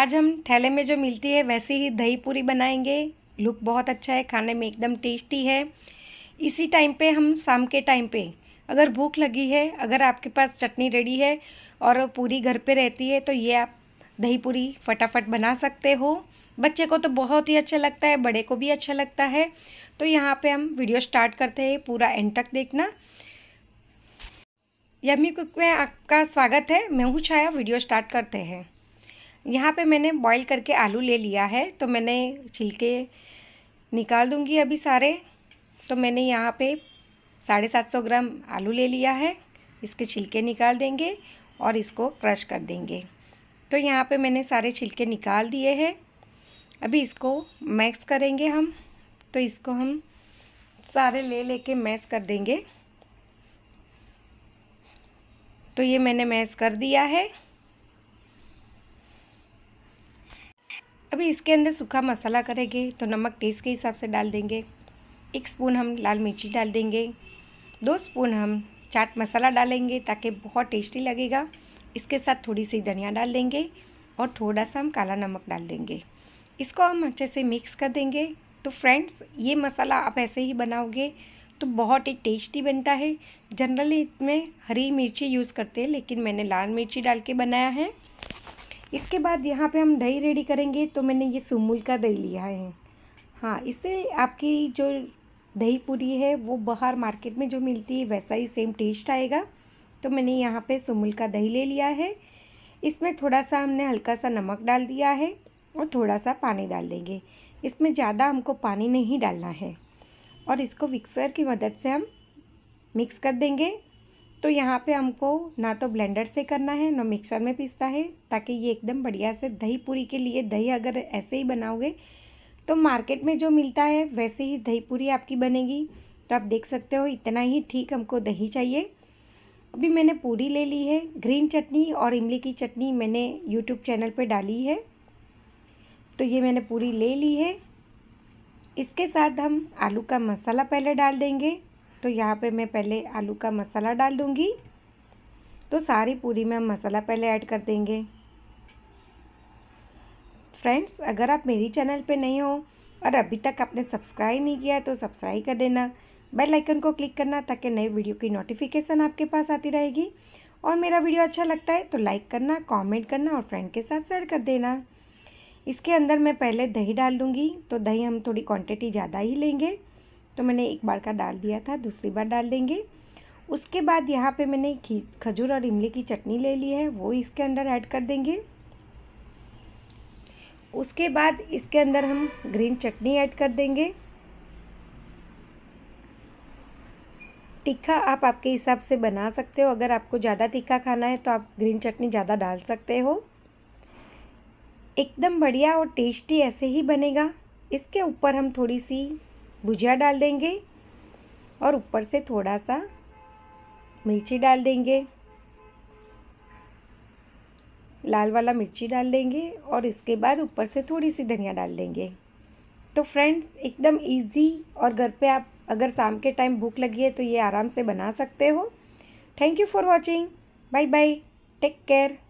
आज हम ठेले में जो मिलती है वैसी ही दही पूरी बनाएंगे लुक बहुत अच्छा है खाने में एकदम टेस्टी है इसी टाइम पे हम शाम के टाइम पे अगर भूख लगी है अगर आपके पास चटनी रेडी है और पूरी घर पे रहती है तो ये आप दही पूरी फटाफट बना सकते हो बच्चे को तो बहुत ही अच्छा लगता है बड़े को भी अच्छा लगता है तो यहाँ पर हम वीडियो स्टार्ट करते हैं पूरा एंड तक देखना यमी कुक में आपका स्वागत है मैं हूँ छाया वीडियो स्टार्ट करते हैं यहाँ पे मैंने बॉईल करके आलू ले लिया है तो मैंने छिलके निकाल दूंगी अभी सारे तो मैंने यहाँ पे साढ़े सात सौ ग्राम आलू ले लिया है इसके छिलके निकाल देंगे और इसको क्रश कर देंगे तो यहाँ पे मैंने सारे छिलके निकाल दिए हैं अभी इसको मैक्स करेंगे हम तो इसको हम सारे ले लेके मैस कर देंगे तो ये मैंने मैस कर दिया है अभी इसके अंदर सूखा मसाला करेंगे तो नमक टेस्ट के हिसाब से डाल देंगे एक स्पून हम लाल मिर्ची डाल देंगे दो स्पून हम चाट मसाला डालेंगे ताकि बहुत टेस्टी लगेगा इसके साथ थोड़ी सी धनिया डाल देंगे और थोड़ा सा हम काला नमक डाल देंगे इसको हम अच्छे से मिक्स कर देंगे तो फ्रेंड्स ये मसाला आप ऐसे ही बनाओगे तो बहुत ही टेस्टी बनता है जनरली इसमें हरी मिर्ची यूज़ करते हैं लेकिन मैंने लाल मिर्ची डाल के बनाया है इसके बाद यहाँ पे हम दही रेडी करेंगे तो मैंने ये सुमूल का दही लिया है हाँ इससे आपकी जो दही पूरी है वो बाहर मार्केट में जो मिलती है वैसा ही सेम टेस्ट आएगा तो मैंने यहाँ पे सुमुल का दही ले लिया है इसमें थोड़ा सा हमने हल्का सा नमक डाल दिया है और थोड़ा सा पानी डाल देंगे इसमें ज़्यादा हमको पानी नहीं डालना है और इसको मिक्सर की मदद से हम मिक्स कर देंगे तो यहाँ पे हमको ना तो ब्लेंडर से करना है ना मिक्सर में पीसना है ताकि ये एकदम बढ़िया से दही पूरी के लिए दही अगर ऐसे ही बनाओगे तो मार्केट में जो मिलता है वैसे ही दही पूरी आपकी बनेगी तो आप देख सकते हो इतना ही ठीक हमको दही चाहिए अभी मैंने पूरी ले ली है ग्रीन चटनी और इमली की चटनी मैंने यूट्यूब चैनल पर डाली है तो ये मैंने पूरी ले ली है इसके साथ हम आलू का मसाला पहले डाल देंगे तो यहाँ पे मैं पहले आलू का मसाला डाल दूँगी तो सारी पूरी में हम मसाला पहले ऐड कर देंगे फ्रेंड्स अगर आप मेरी चैनल पे नहीं हो और अभी तक आपने सब्सक्राइब नहीं किया है तो सब्सक्राइब कर देना बेल आइकन को क्लिक करना ताकि नए वीडियो की नोटिफिकेशन आपके पास आती रहेगी और मेरा वीडियो अच्छा लगता है तो लाइक करना कमेंट करना और फ्रेंड के साथ शेयर कर देना इसके अंदर मैं पहले दही डाल दूँगी तो दही हम थोड़ी क्वान्टिटी ज़्यादा ही लेंगे तो मैंने एक बार का डाल दिया था दूसरी बार डाल देंगे उसके बाद यहाँ पे मैंने खजूर और इमली की चटनी ले ली है वो इसके अंदर ऐड कर देंगे उसके बाद इसके अंदर हम ग्रीन चटनी ऐड कर देंगे तीखा आप आपके हिसाब से बना सकते हो अगर आपको ज़्यादा तीखा खाना है तो आप ग्रीन चटनी ज़्यादा डाल सकते हो एकदम बढ़िया और टेस्टी ऐसे ही बनेगा इसके ऊपर हम थोड़ी सी भुजिया डाल देंगे और ऊपर से थोड़ा सा मिर्ची डाल देंगे लाल वाला मिर्ची डाल देंगे और इसके बाद ऊपर से थोड़ी सी धनिया डाल देंगे तो फ्रेंड्स एकदम इजी और घर पे आप अगर शाम के टाइम भूख लगी है तो ये आराम से बना सकते हो thank you for watching bye bye take care